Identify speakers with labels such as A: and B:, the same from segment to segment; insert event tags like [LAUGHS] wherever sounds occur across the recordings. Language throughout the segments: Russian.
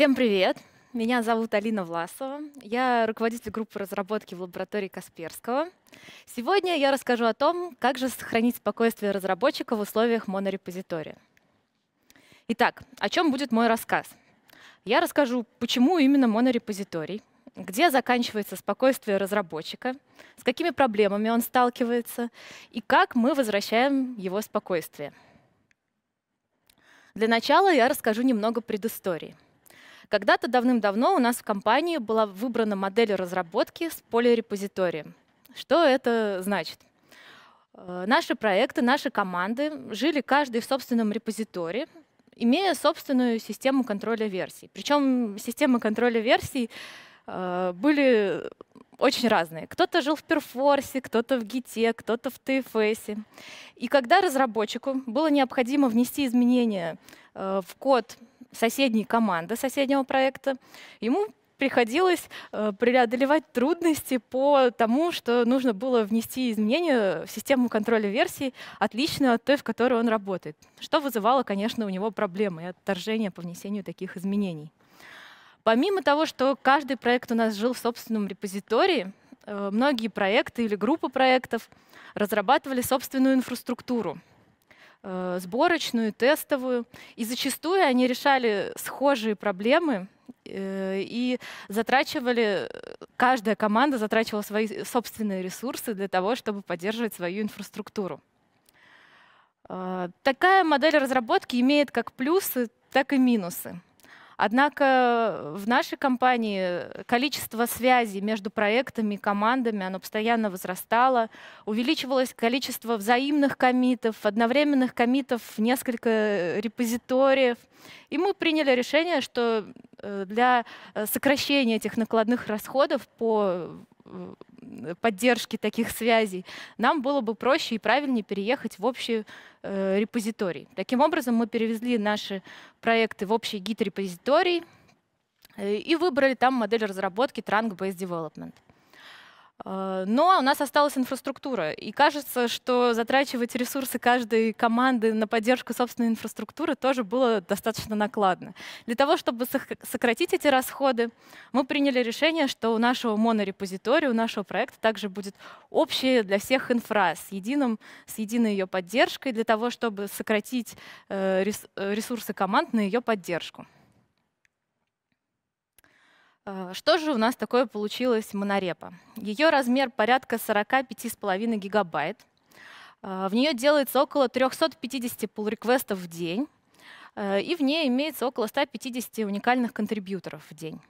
A: Всем привет! Меня зовут Алина Власова. Я руководитель группы разработки в лаборатории Касперского. Сегодня я расскажу о том, как же сохранить спокойствие разработчика в условиях монорепозитория. Итак, о чем будет мой рассказ? Я расскажу, почему именно монорепозиторий, где заканчивается спокойствие разработчика, с какими проблемами он сталкивается и как мы возвращаем его спокойствие. Для начала я расскажу немного предыстории. Когда-то давным-давно у нас в компании была выбрана модель разработки с полирепозиторием. Что это значит? Э, наши проекты, наши команды жили каждый в собственном репозитории, имея собственную систему контроля версий. Причем системы контроля версий э, были очень разные. Кто-то жил в перфорсе, кто-то в гите, кто-то в TFS. И когда разработчику было необходимо внести изменения э, в код соседней команды соседнего проекта, ему приходилось э, преодолевать трудности по тому, что нужно было внести изменения в систему контроля версий, отличную от той, в которой он работает, что вызывало, конечно, у него проблемы и отторжение по внесению таких изменений. Помимо того, что каждый проект у нас жил в собственном репозитории, э, многие проекты или группы проектов разрабатывали собственную инфраструктуру — Э, сборочную, тестовую. И зачастую они решали схожие проблемы, э, и затрачивали, каждая команда затрачивала свои собственные ресурсы для того, чтобы поддерживать свою инфраструктуру. Э, такая модель разработки имеет как плюсы, так и минусы. Однако э, в нашей компании э, количество связей между проектами и командами, оно постоянно возрастало, увеличивалось количество взаимных комитов, одновременных комитов в несколько э, репозиториев. И мы приняли решение, что для сокращения этих накладных расходов по поддержки таких связей, нам было бы проще и правильнее переехать в общий э, репозиторий. Таким образом, мы перевезли наши проекты в общий гид репозиторий э, и выбрали там модель разработки Trunk Based Development. А, но у нас осталась инфраструктура, и кажется, что затрачивать ресурсы каждой команды на поддержку собственной инфраструктуры тоже было достаточно накладно. Для того, чтобы сократить эти расходы, мы приняли решение, что у нашего монорепозитория, у нашего проекта также будет общая для всех инфра с, единым, с единой ее поддержкой, для того, чтобы сократить э, э, ресурсы команд на ее поддержку. А, что же у нас такое получилось монорепа? Ее размер порядка 45,5 гигабайт. А, в нее делается около 350 pull-реквестов в день, а, и в ней имеется около 150 уникальных контрибьюторов в день.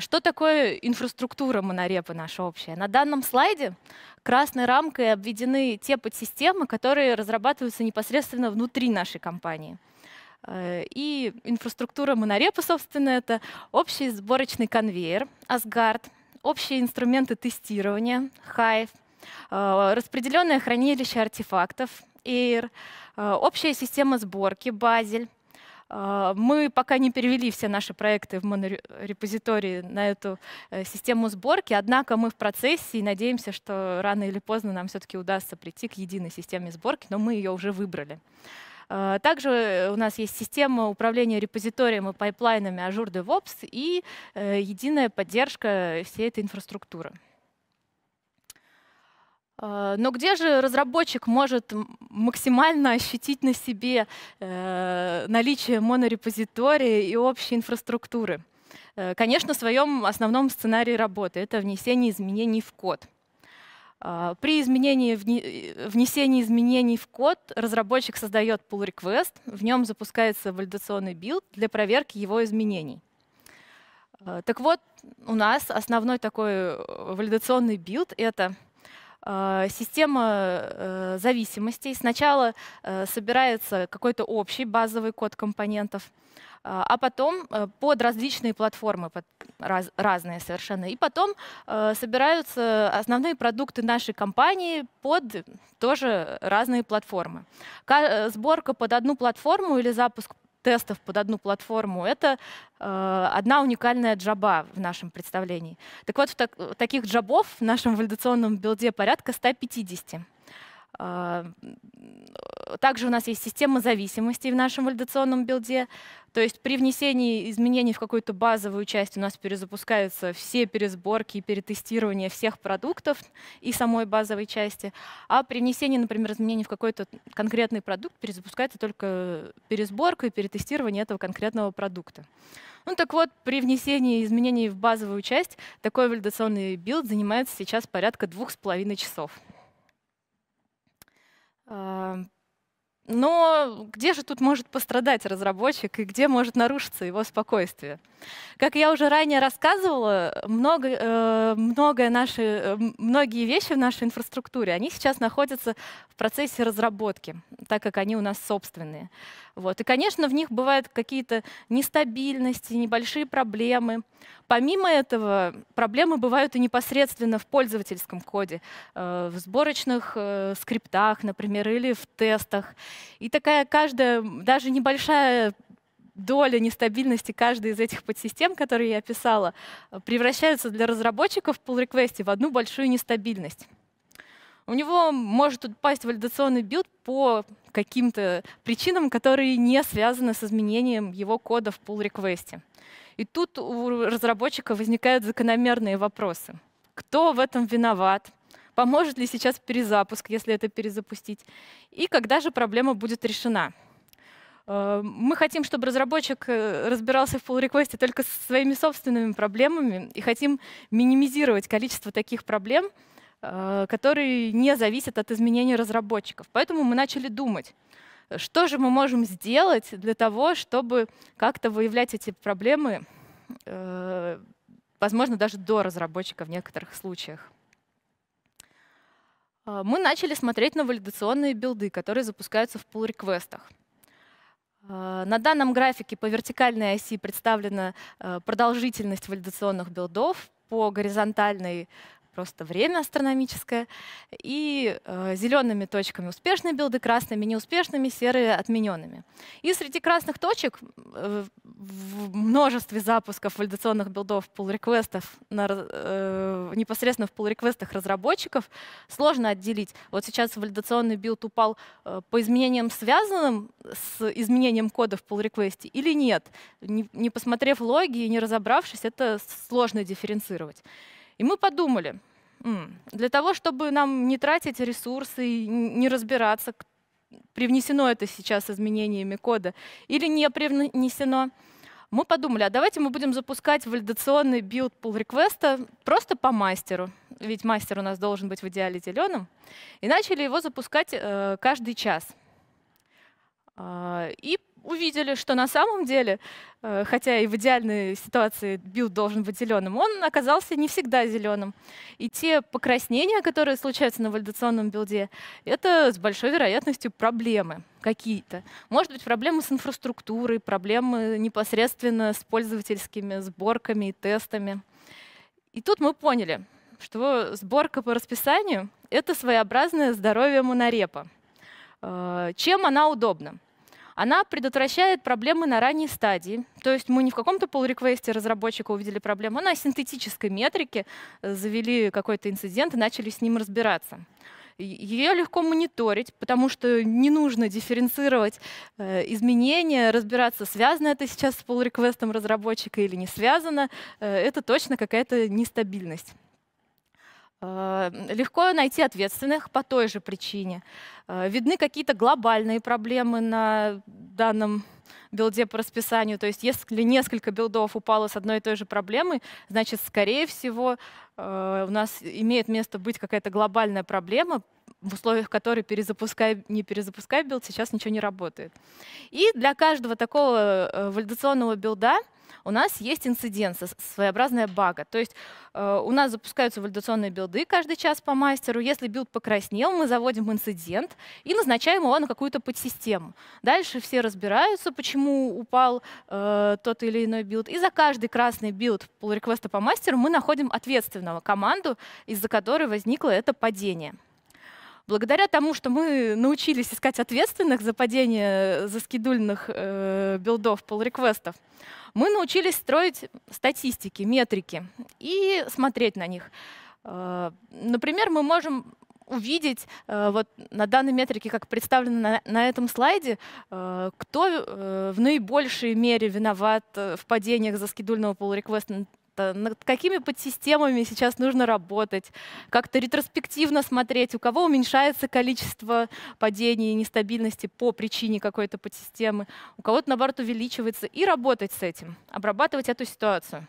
A: Что такое инфраструктура монорепы наша общая? На данном слайде красной рамкой обведены те подсистемы, которые разрабатываются непосредственно внутри нашей компании – Э, и инфраструктура Монорепа, собственно, это общий сборочный конвейер, Асгард, общие инструменты тестирования, Hive, э, распределенное хранилище артефактов, Air, э, общая система сборки, Базель. Мы пока не перевели все наши проекты в монорепозитории на эту систему сборки, однако мы в процессе и надеемся, что рано или поздно нам все-таки удастся прийти к единой системе сборки, но мы ее уже выбрали. Э, также э, у нас есть система управления репозиторием и пайплайнами Azure DevOps и э, единая поддержка всей этой инфраструктуры. Но где же разработчик может максимально ощутить на себе наличие монорепозитория и общей инфраструктуры? Конечно, в своем основном сценарии работы — это внесение изменений в код — а, при изменении, э, внесении изменений в код разработчик создает pull request, в нем запускается валидационный билд для проверки его изменений. А, так вот, у нас основной такой э, валидационный билд — это а, система э, зависимостей. Сначала собирается какой-то общий базовый код компонентов — а, а потом э, под различные платформы, под раз, разные совершенно, и потом э, собираются основные продукты нашей компании под тоже разные платформы. Э, сборка под одну платформу или запуск тестов под одну платформу. Это э, одна уникальная джаба в нашем представлении. Так вот, в так, таких джабов в нашем валидационном билде порядка 150. Э, также у нас есть система зависимостей в нашем валидационном билде. То есть при внесении изменений в какую-то базовую часть у нас перезапускаются все пересборки и перетестирование всех продуктов и самой базовой части. А при внесении, например, изменений в какой-то конкретный продукт перезапускается только пересборка и перетестирование этого конкретного продукта. Ну так вот, при внесении изменений в базовую часть такой валидационный билд занимается сейчас порядка двух с половиной часов. А, но где же тут может пострадать разработчик и где может нарушиться его спокойствие? Как я уже ранее рассказывала, много, э, многое наши, э, многие вещи в нашей инфраструктуре, они сейчас находятся в процессе разработки, так как они у нас собственные. Вот. И, конечно, в них бывают какие-то нестабильности, небольшие проблемы. Помимо этого, проблемы бывают и непосредственно в пользовательском коде, э, в сборочных э, скриптах, например, или в тестах. И такая каждая, даже небольшая доля нестабильности каждой из этих подсистем, которые я описала, э, превращается для разработчиков в pull-реквесте в одну большую нестабильность у него может упасть валидационный билд по каким-то причинам, которые не связаны с изменением его кода в pull реквесте И тут у разработчика возникают закономерные вопросы. Кто в этом виноват? Поможет ли сейчас перезапуск, если это перезапустить? И когда же проблема будет решена? Э, мы хотим, чтобы разработчик э, разбирался в pull реквесте только со своими собственными проблемами и хотим минимизировать количество таких проблем — Э, которые не зависят от изменений разработчиков. Поэтому мы начали думать, что же мы можем сделать для того, чтобы как-то выявлять эти проблемы, э, возможно, даже до разработчика в некоторых случаях. Э, мы начали смотреть на валидационные билды, которые запускаются в pull-реквестах. На данном графике по вертикальной оси представлена продолжительность валидационных билдов, по горизонтальной просто время астрономическое. И э, зелеными точками успешные билды, красными неуспешными, серые отмененными. И среди красных точек э, в множестве запусков валидационных билдов, пул-реквестов, э, непосредственно в пул-реквестах разработчиков сложно отделить. Вот сейчас валидационный билд упал э, по изменениям, связанным с изменением кода в пул-реквесте или нет. Не, не посмотрев логи и не разобравшись, это сложно дифференцировать. И мы подумали, для того, чтобы нам не тратить ресурсы и не разбираться, привнесено это сейчас изменениями кода или не привнесено, мы подумали, а давайте мы будем запускать валидационный билд pull реквеста просто по мастеру, ведь мастер у нас должен быть в идеале зеленым, и начали его запускать э, каждый час. А, и увидели, что на самом деле, э, хотя и в идеальной ситуации билд должен быть зеленым, он оказался не всегда зеленым. И те покраснения, которые случаются на валидационном билде, это с большой вероятностью проблемы какие-то. Может быть, проблемы с инфраструктурой, проблемы непосредственно с пользовательскими сборками и тестами. И тут мы поняли, что сборка по расписанию — это своеобразное здоровье монорепа. Э, чем она удобна? Она предотвращает проблемы на ранней стадии. То есть мы не в каком-то pull-реквесте разработчика увидели проблему, а на синтетической метрике э, завели какой-то инцидент и начали с ним разбираться. Ее легко мониторить, потому что не нужно дифференцировать э, изменения, разбираться, связано это сейчас с pull-реквестом разработчика или не связано. Э, это точно какая-то нестабильность. Э, легко найти ответственных по той же причине. Э, видны какие-то глобальные проблемы на данном билде по расписанию. То есть если несколько билдов упало с одной и той же проблемой, значит, скорее всего, э, у нас имеет место быть какая-то глобальная проблема, в условиях которой перезапускай, не перезапускай билд, сейчас ничего не работает. И для каждого такого валидационного билда — у нас есть инциденция, своеобразная бага. То есть э, у нас запускаются валидационные билды каждый час по мастеру. Если билд покраснел, мы заводим инцидент и назначаем его на какую-то подсистему. Дальше все разбираются, почему упал э, тот или иной билд. И за каждый красный билд pull-реквеста по мастеру мы находим ответственного команду, из-за которой возникло это падение. Благодаря тому, что мы научились искать ответственных за падение э, заскидульных э, билдов, pull-реквестов, мы научились строить статистики, метрики и смотреть на них. Э, например, мы можем увидеть э, вот на данной метрике, как представлено на, этом слайде, э, кто в наибольшей мере виноват в падениях за скидульного pull request это, над какими подсистемами сейчас нужно работать, как-то ретроспективно смотреть, у кого уменьшается количество падений и нестабильности по причине какой-то подсистемы, у кого-то, наоборот, увеличивается, и работать с этим, обрабатывать эту ситуацию.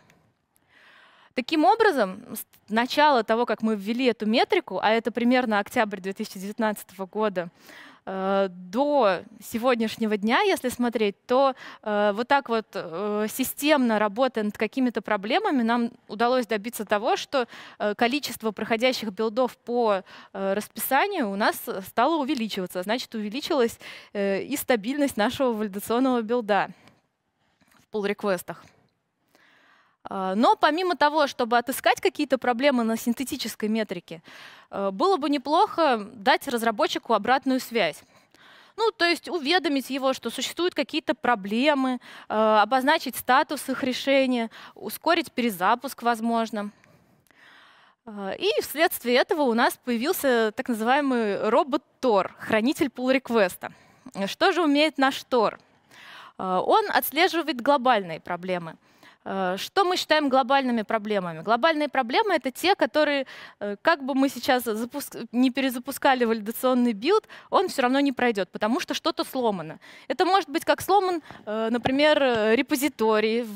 A: Таким образом, с начала того, как мы ввели эту метрику, а это примерно октябрь 2019 года, Э, до сегодняшнего дня, если смотреть, то э, вот так вот э, системно работая над какими-то проблемами, нам удалось добиться того, что количество проходящих билдов по расписанию у нас стало увеличиваться. А значит, увеличилась и стабильность нашего валидационного билда в pull-реквестах. А, но помимо того, чтобы отыскать какие-то проблемы на синтетической метрике, э, было бы неплохо дать разработчику обратную связь. Ну, то есть уведомить его, что существуют какие-то проблемы, а, обозначить статус их решения, ускорить перезапуск, возможно. А, и вследствие этого у нас появился так называемый робот Тор, хранитель пул-реквеста. Что же умеет наш Тор? Он отслеживает глобальные проблемы – Э, что мы считаем глобальными проблемами? Глобальные проблемы — это те, которые, э, как бы мы сейчас запуск... не перезапускали валидационный билд, он все равно не пройдет, потому что что-то сломано. Это может быть как сломан, э, например, репозиторий,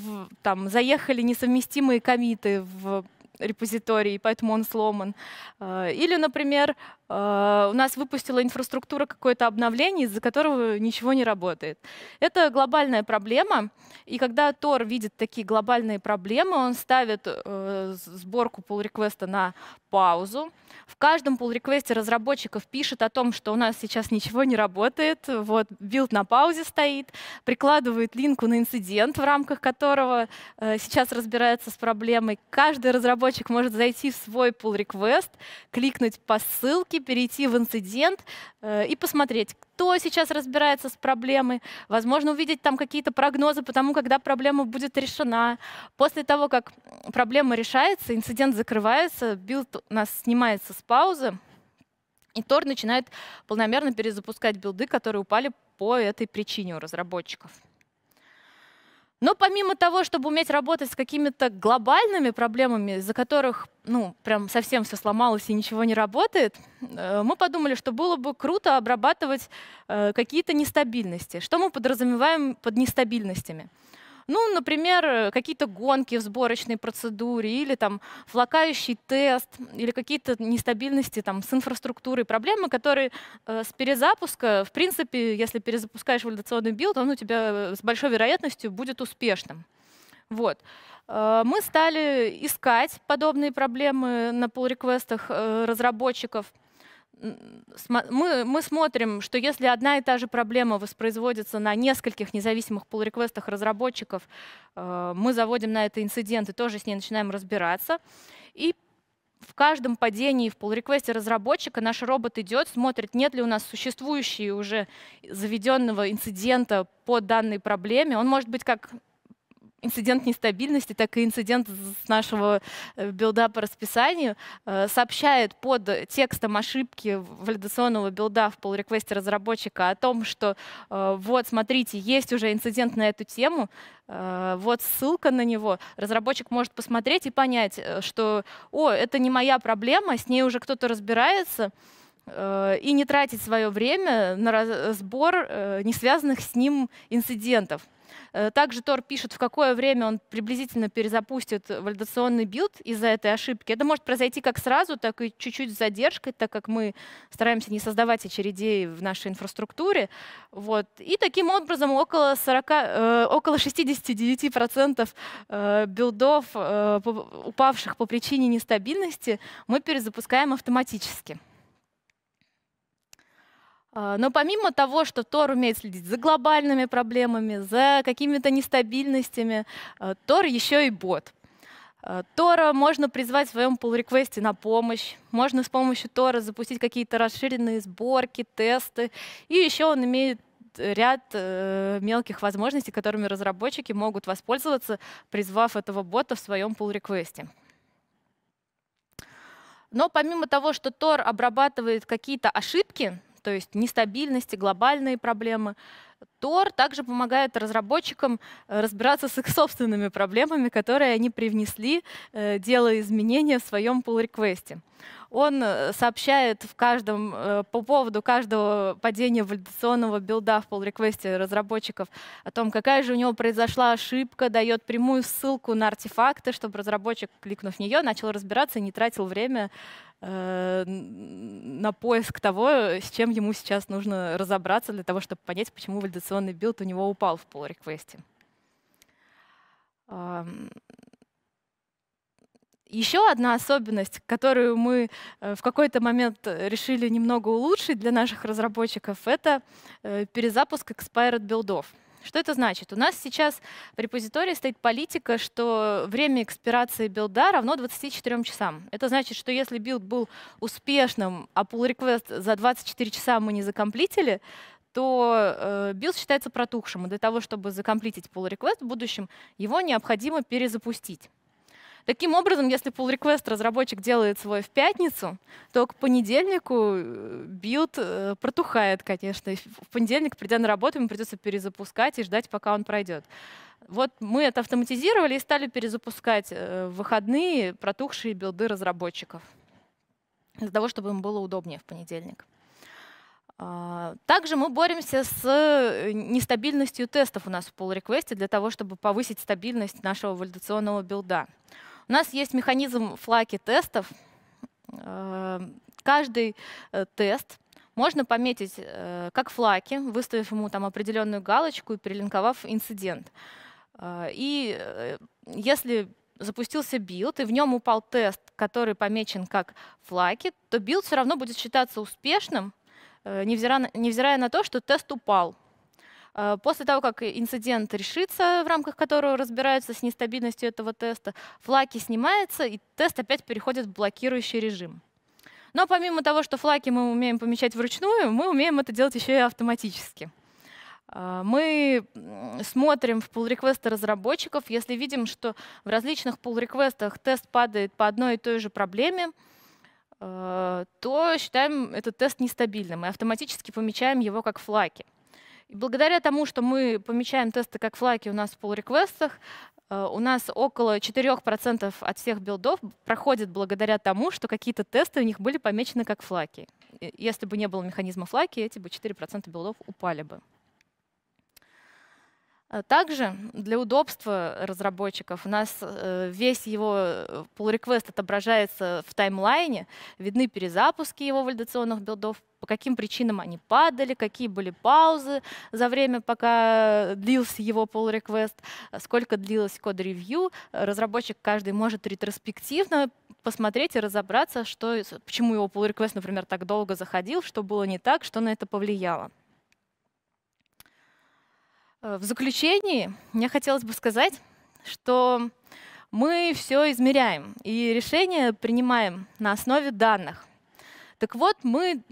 A: там заехали несовместимые комиты в репозитории, поэтому он сломан. Или, например, Э, у нас выпустила инфраструктура какое-то обновление, из-за которого ничего не работает. Это глобальная проблема, и когда Тор видит такие глобальные проблемы, он ставит э, сборку pull-реквеста на паузу. В каждом pull-реквесте разработчиков пишет о том, что у нас сейчас ничего не работает, вот, билд на паузе стоит, прикладывает линку на инцидент, в рамках которого э, сейчас разбирается с проблемой. Каждый разработчик может зайти в свой pull-реквест, кликнуть по ссылке, перейти в инцидент э, и посмотреть, кто сейчас разбирается с проблемой, возможно, увидеть там какие-то прогнозы по тому, когда проблема будет решена. После того, как проблема решается, инцидент закрывается, билд у нас снимается с паузы, и Тор начинает полномерно перезапускать билды, которые упали по этой причине у разработчиков. Но помимо того, чтобы уметь работать с какими-то глобальными проблемами, из-за которых ну, прям совсем все сломалось и ничего не работает, э, мы подумали, что было бы круто обрабатывать э, какие-то нестабильности. Что мы подразумеваем под нестабильностями? Ну, например, э, какие-то гонки в сборочной процедуре или там флакающий тест или какие-то нестабильности там с инфраструктурой, проблемы, которые э, с перезапуска, в принципе, если перезапускаешь валидационный билд, он у тебя э, с большой вероятностью будет успешным. Вот. Э, мы стали искать подобные проблемы на pull-реквестах разработчиков – мы, мы смотрим, что если одна и та же проблема воспроизводится на нескольких независимых pull-реквестах разработчиков, э, мы заводим на это инцидент и тоже с ней начинаем разбираться. И в каждом падении в pull-реквесте разработчика наш робот идет, смотрит, нет ли у нас существующие уже заведенного инцидента по данной проблеме. Он может быть как инцидент нестабильности, так и инцидент с нашего э, билда по расписанию, э, сообщает под текстом ошибки валидационного билда в пол реквесте разработчика о том, что э, вот, смотрите, есть уже инцидент на эту тему, вот ссылка на него. Разработчик может посмотреть и понять, что, о, это не моя проблема, с ней уже кто-то разбирается, и не тратить свое время на разбор несвязанных с ним инцидентов. Э, также Тор пишет, в какое время он приблизительно перезапустит валидационный билд из-за этой ошибки. Это может произойти как сразу, так и чуть-чуть с задержкой, так как мы стараемся не создавать очередей в нашей инфраструктуре. Вот. И таким образом около, 40, э, около 69% э, билдов, э, упавших по причине нестабильности, мы перезапускаем автоматически. А, но помимо того, что Тор умеет следить за глобальными проблемами, за какими-то нестабильностями, а, Тор еще и бот. А, Тора можно призвать в своем pull реквесте на помощь. Можно с помощью Тора запустить какие-то расширенные сборки, тесты. И еще он имеет ряд э, мелких возможностей, которыми разработчики могут воспользоваться, призвав этого бота в своем pull реквесте Но помимо того, что Тор обрабатывает какие-то ошибки, то есть нестабильности, глобальные проблемы. Тор также помогает разработчикам э, разбираться с их собственными проблемами, которые они привнесли, э, делая изменения в своем pull-реквесте. Он э, сообщает в каждом, по поводу каждого падения валидационного билда в pull-реквесте разработчиков о том, какая же у него произошла ошибка, дает прямую ссылку на артефакты, чтобы разработчик, кликнув в нее, начал разбираться и не тратил время Э, на поиск того, э, с чем ему сейчас нужно разобраться для того, чтобы понять, почему валидационный билд у него упал в pull реквесте. Еще одна особенность, которую мы э, в какой-то момент решили немного улучшить для наших разработчиков, это перезапуск expired билдов. Что это значит? У нас сейчас в репозитории стоит политика, что время экспирации билда равно 24 часам. Это значит, что если билд был успешным, а pull request за 24 часа мы не закомплитили, то э, билд считается протухшим. И для того, чтобы закомплитить pull request в будущем, его необходимо перезапустить. Таким образом, если pull request разработчик делает свой в пятницу, то к понедельнику билд э, э, протухает, конечно. И в понедельник, придя на работу, ему придется перезапускать и ждать, пока он пройдет. Вот мы это автоматизировали и стали перезапускать э, в выходные протухшие билды разработчиков для того, чтобы им было удобнее в понедельник. А, также мы боремся с нестабильностью тестов у нас в pull реквесте для того, чтобы повысить стабильность нашего валидационного билда. У нас есть механизм флаки тестов. Эм, каждый э, тест можно пометить э, как флаки, выставив ему там определенную галочку и прилинковав инцидент. Э, и если запустился билд, и в нем упал тест, который помечен как флаки, то билд все равно будет считаться успешным, невзирая на, невзирая на то, что тест упал. А, после того, как инцидент решится, в рамках которого разбираются с нестабильностью этого теста, флаки снимается, и тест опять переходит в блокирующий режим. Но помимо того, что флаки мы умеем помечать вручную, мы умеем это делать еще и автоматически. А, мы смотрим в pull реквесты разработчиков. Если видим, что в различных pull реквестах тест падает по одной и той же проблеме, а, то считаем этот тест нестабильным и автоматически помечаем его как флаки. И благодаря тому, что мы помечаем тесты как флаги у нас в pull-реквестах, э, у нас около 4% от всех билдов проходит благодаря тому, что какие-то тесты у них были помечены как флаги. Если бы не было механизма флаги, эти бы 4% билдов упали бы. А также для удобства разработчиков у нас э, весь его э, pull request отображается в таймлайне, видны перезапуски его валидационных билдов, по каким причинам они падали, какие были паузы за время, пока длился его pull request, э, сколько длилось код-ревью. Разработчик каждый может ретроспективно посмотреть и разобраться, что, почему его pull request, например, так долго заходил, что было не так, что на это повлияло. Э, в заключении мне хотелось бы сказать, что мы все измеряем и решения принимаем на основе данных. Так вот, мы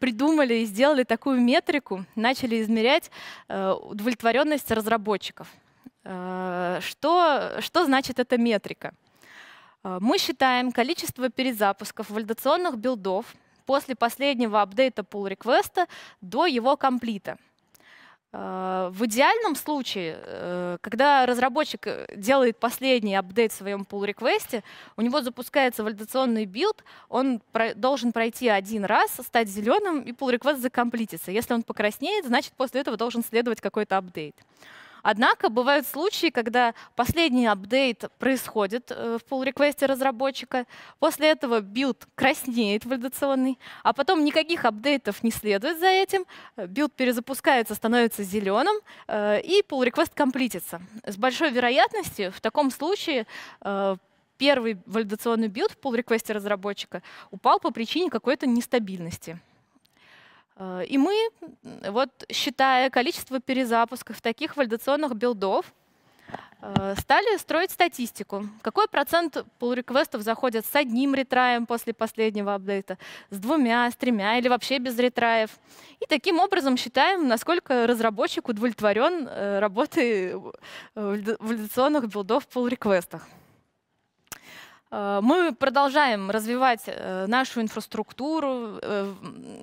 A: придумали и сделали такую метрику, начали измерять э, удовлетворенность разработчиков. Э, что, что значит эта метрика? Мы считаем количество перезапусков валидационных билдов после последнего апдейта pull реквеста до его комплита — а, в идеальном случае, э, когда разработчик э, делает последний апдейт в своем pull реквесте у него запускается валидационный билд, он должен пройти один раз, стать зеленым, и pull реквест закомплитится. Если он покраснеет, значит, после этого должен следовать какой-то апдейт. Однако бывают случаи, когда последний апдейт происходит э, в pull реквесте разработчика, после этого билд краснеет валидационный, а потом никаких апдейтов не следует за этим, э, билд перезапускается, становится зеленым, э, и pull request комплитится. С большой вероятностью в таком случае первый валидационный билд в pull реквесте разработчика упал по причине какой-то нестабильности. Э, и мы, вот считая количество перезапусков таких валидационных билдов, э, стали строить статистику. Какой процент pull-реквестов заходят с одним ретраем после последнего апдейта, с двумя, с тремя или вообще без ретраев. И таким образом считаем, насколько разработчик удовлетворен э, работой валидационных билдов в pull-реквестах. Э, мы продолжаем развивать э, нашу инфраструктуру, э,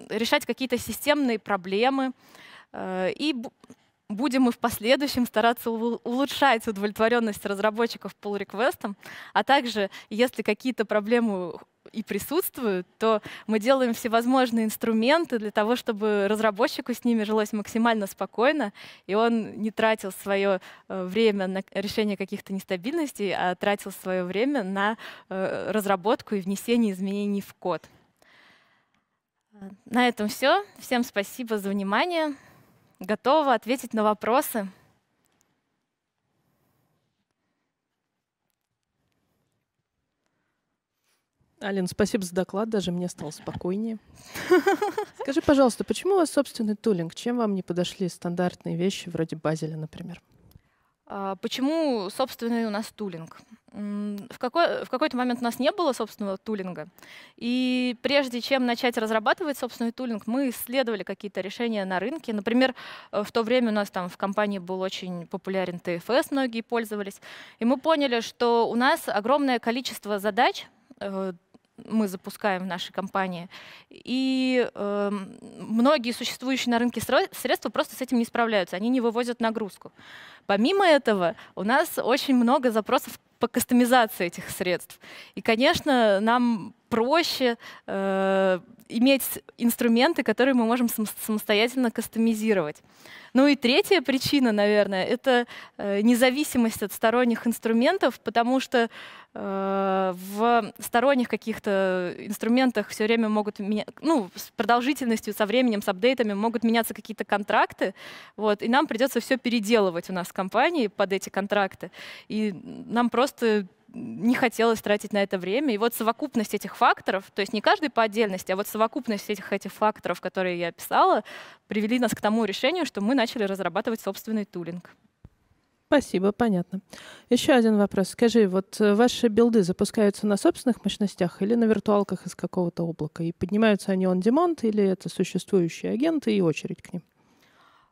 A: решать какие-то системные проблемы и будем мы в последующем стараться улучшать удовлетворенность разработчиков pull реквестом а также, если какие-то проблемы и присутствуют, то мы делаем всевозможные инструменты для того, чтобы разработчику с ними жилось максимально спокойно, и он не тратил свое э, время на решение каких-то нестабильностей, а тратил свое время на э, разработку и внесение изменений в код. На этом все. Всем спасибо за внимание. Готова ответить на вопросы.
B: Алина, спасибо за доклад, даже мне стало спокойнее. Скажи, пожалуйста, почему у вас собственный тулинг? Чем вам не подошли стандартные вещи вроде Базеля, например?
A: А, почему собственный у нас тулинг? В, какой, в какой-то момент у нас не было собственного тулинга. И прежде чем начать разрабатывать собственный тулинг, мы исследовали какие-то решения на рынке. Например, э, в то время у нас там в компании был очень популярен ТФС, многие пользовались. И мы поняли, что у нас огромное количество задач, э, мы запускаем в нашей компании. И э, многие существующие на рынке средства просто с этим не справляются, они не вывозят нагрузку. Помимо этого, у нас очень много запросов по кастомизации этих средств. И, конечно, нам проще э, иметь инструменты, которые мы можем самостоятельно кастомизировать. Ну и третья причина, наверное, это э, независимость от сторонних инструментов, потому что э, в сторонних каких-то инструментах все время могут меня, ну, с продолжительностью, со временем, с апдейтами могут меняться какие-то контракты, вот, и нам придется все переделывать у нас в компании под эти контракты, и нам просто не хотелось тратить на это время. И вот совокупность этих факторов, то есть не каждый по отдельности, а вот совокупность этих, этих факторов, которые я описала, привели нас к тому решению, что мы начали разрабатывать собственный тулинг.
B: Спасибо, понятно. Еще один вопрос. Скажи, вот э, ваши билды запускаются на собственных мощностях или на виртуалках из какого-то облака? И поднимаются они on-demand или это существующие агенты и очередь к ним?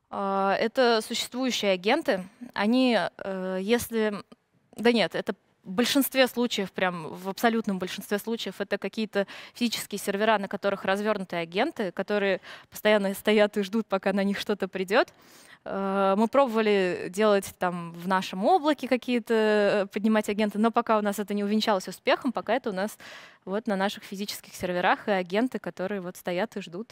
A: А, это существующие агенты. Они, э, если... Да нет, это большинстве случаев, прям в абсолютном большинстве случаев, это какие-то физические сервера, на которых развернуты агенты, которые постоянно стоят и ждут, пока на них что-то придет. Э, мы пробовали делать там в нашем облаке какие-то, э, поднимать агенты, но пока у нас это не увенчалось успехом, пока это у нас вот на наших физических серверах и агенты, которые вот стоят и ждут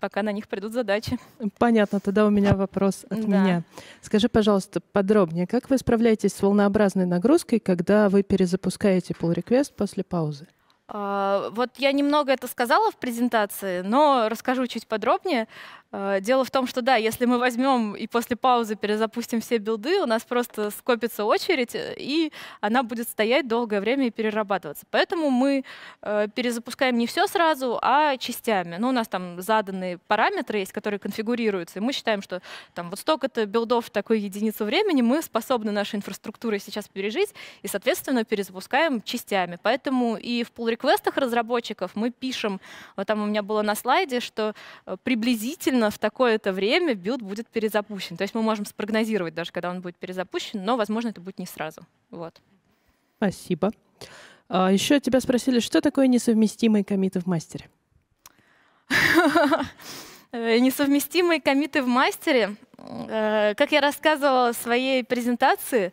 A: пока на них придут задачи.
B: Понятно, тогда у меня вопрос от да. меня. Скажи, пожалуйста, подробнее, как вы справляетесь с волнообразной нагрузкой, когда вы перезапускаете pull request после паузы?
A: А, вот я немного это сказала в презентации, но расскажу чуть подробнее. Э, дело в том, что да, если мы возьмем и после паузы перезапустим все билды, у нас просто скопится очередь, э, и она будет стоять долгое время и перерабатываться. Поэтому мы э, перезапускаем не все сразу, а частями. Ну, у нас там заданные параметры есть, которые конфигурируются, и мы считаем, что там вот столько-то билдов в такой единицу времени мы способны нашей инфраструктурой сейчас пережить, и, соответственно, перезапускаем частями. Поэтому и в pull-реквестах разработчиков мы пишем, вот там у меня было на слайде, что приблизительно именно в такое-то время билд будет перезапущен. То есть мы можем спрогнозировать даже, когда он будет перезапущен, но, возможно, это будет не сразу. Вот.
B: Спасибо. А еще тебя спросили, что такое несовместимые комиты в мастере?
A: Э, несовместимые комиты в мастере. Э, как я рассказывала в своей презентации,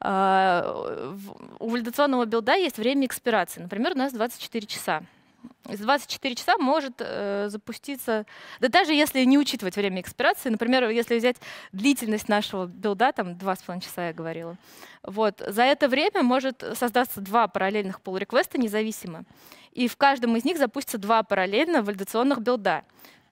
A: э, у валидационного билда есть время экспирации. Например, у нас 24 часа за 24 часа может э, запуститься, да даже если не учитывать время экспирации, например, если взять длительность нашего билда, там 2,5 часа я говорила, вот, за это время может создаться два параллельных pull реквеста независимо, и в каждом из них запустится два параллельно валидационных билда.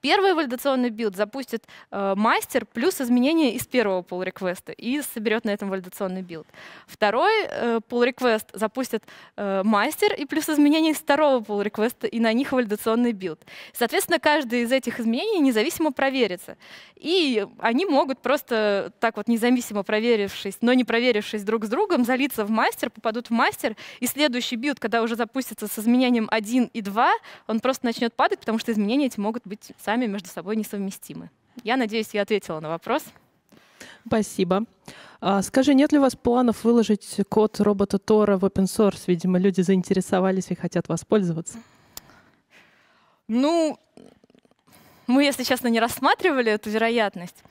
A: Первый валидационный билд запустит э, мастер плюс изменения из первого pull реквеста и соберет на этом валидационный билд. Второй э, pull запустит э, мастер и плюс изменения из второго pull реквеста и на них валидационный билд. Соответственно, каждый из этих изменений независимо проверится. И они могут просто так вот независимо проверившись, но не проверившись друг с другом, залиться в мастер, попадут в мастер, и следующий билд, когда уже запустится с изменением 1 и 2, он просто начнет падать, потому что изменения эти могут быть сами сами между собой несовместимы. Я надеюсь, я ответила
B: на вопрос. Спасибо. А, скажи, нет ли у вас планов выложить код робота Тора в open source? Видимо, люди заинтересовались и хотят воспользоваться.
A: Ну, мы, если честно, не рассматривали эту вероятность.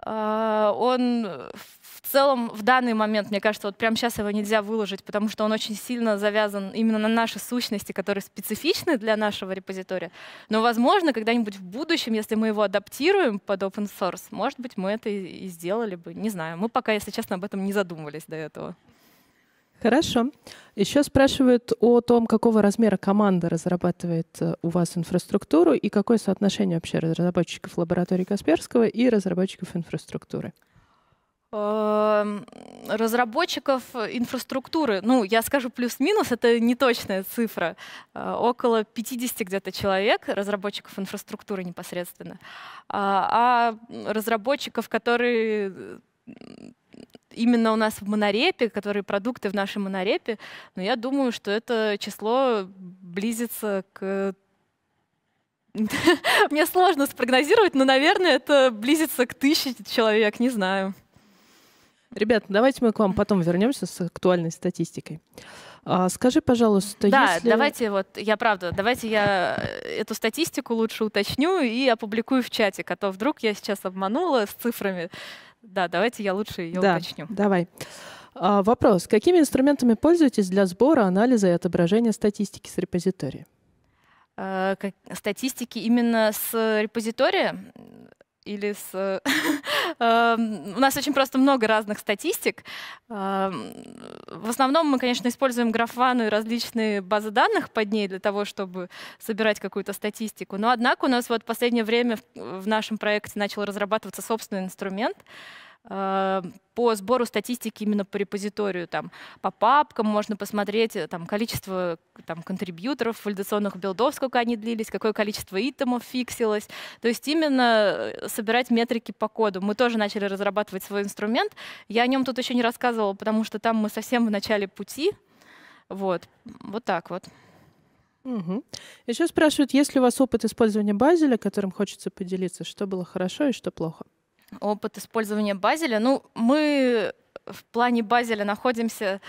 A: А, он в в целом в данный момент, мне кажется, вот прямо сейчас его нельзя выложить, потому что он очень сильно завязан именно на наши сущности, которые специфичны для нашего репозитория. Но, возможно, когда-нибудь в будущем, если мы его адаптируем под open source, может быть, мы это и сделали бы. Не знаю. Мы пока, если честно, об этом не задумывались до этого.
B: Хорошо. Еще спрашивают о том, какого размера команда разрабатывает э, у вас инфраструктуру и какое соотношение вообще разработчиков лаборатории Касперского и разработчиков инфраструктуры.
A: Э, разработчиков инфраструктуры, ну, я скажу плюс-минус, это не точная цифра, э, около 50 где-то человек, разработчиков инфраструктуры непосредственно, а, а разработчиков, которые э, именно у нас в Монорепе, которые продукты в нашей Монорепе, ну я думаю, что это число близится к... [LAUGHS] Мне сложно спрогнозировать, но, наверное, это близится к тысяче человек, не знаю.
B: Ребят, давайте мы к вам потом вернемся с актуальной статистикой. А, скажи, пожалуйста, да, если... давайте
A: вот, я правда, давайте я э, эту статистику лучше уточню и опубликую в чате, а то вдруг я сейчас обманула с цифрами. Да, давайте я
B: лучше ее да, уточню. Давай. А, вопрос. Какими инструментами пользуетесь для сбора, анализа и отображения статистики с репозитория?
A: Э, статистики именно с репозитория или с... [LAUGHS] Эм, у нас очень просто много разных статистик. Эм, в основном мы, конечно, используем графану и различные базы данных под ней для того, чтобы собирать какую-то статистику. Но, однако, у нас вот в последнее время в нашем проекте начал разрабатываться собственный инструмент — Э, по сбору статистики именно по репозиторию, там, по папкам можно посмотреть э, там, количество там, контрибьюторов, валидационных билдов, сколько они длились, какое количество итемов фиксилось. То есть именно э, собирать метрики по коду. Мы тоже начали разрабатывать свой инструмент. Я о нем тут еще не рассказывала, потому что там мы совсем в начале пути. Вот, вот так вот.
B: Угу. Еще спрашивают, есть ли у вас опыт использования базеля, которым хочется поделиться, что было хорошо и что плохо?
A: опыт использования базеля. Ну, мы в плане базеля находимся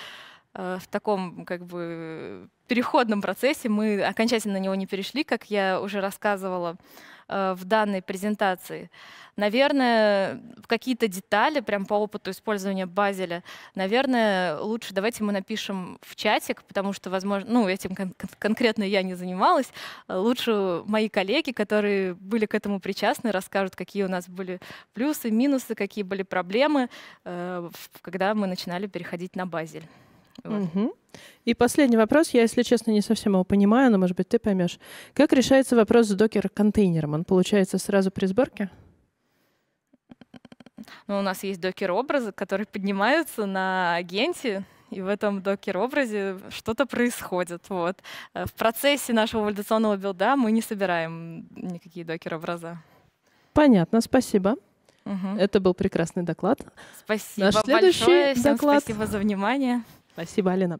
A: э, в таком как бы переходном процессе. Мы окончательно на него не перешли, как я уже рассказывала. Э, в данной презентации. Наверное, какие-то детали, прям по опыту использования Базеля, наверное, лучше давайте мы напишем в чатик, потому что, возможно, ну, этим кон конкретно я не занималась. Э, лучше мои коллеги, которые были к этому причастны, расскажут, какие у нас были плюсы, минусы, какие были проблемы, э, когда мы начинали переходить на Базель.
B: Угу. И последний вопрос, я, если честно, не совсем его понимаю, но, может быть, ты поймешь. Как решается вопрос с докер-контейнером? Он получается сразу при сборке?
A: Ну, у нас есть докер-образы, которые поднимаются на агенте, и в этом докер-образе что-то происходит. Вот. Э, в процессе нашего валидационного билда мы не собираем никакие докер-образа.
B: Понятно, спасибо. Угу. Это был прекрасный доклад.
A: Спасибо Наш следующий большое. Всем доклад... спасибо за внимание.
B: Спасибо, Алина.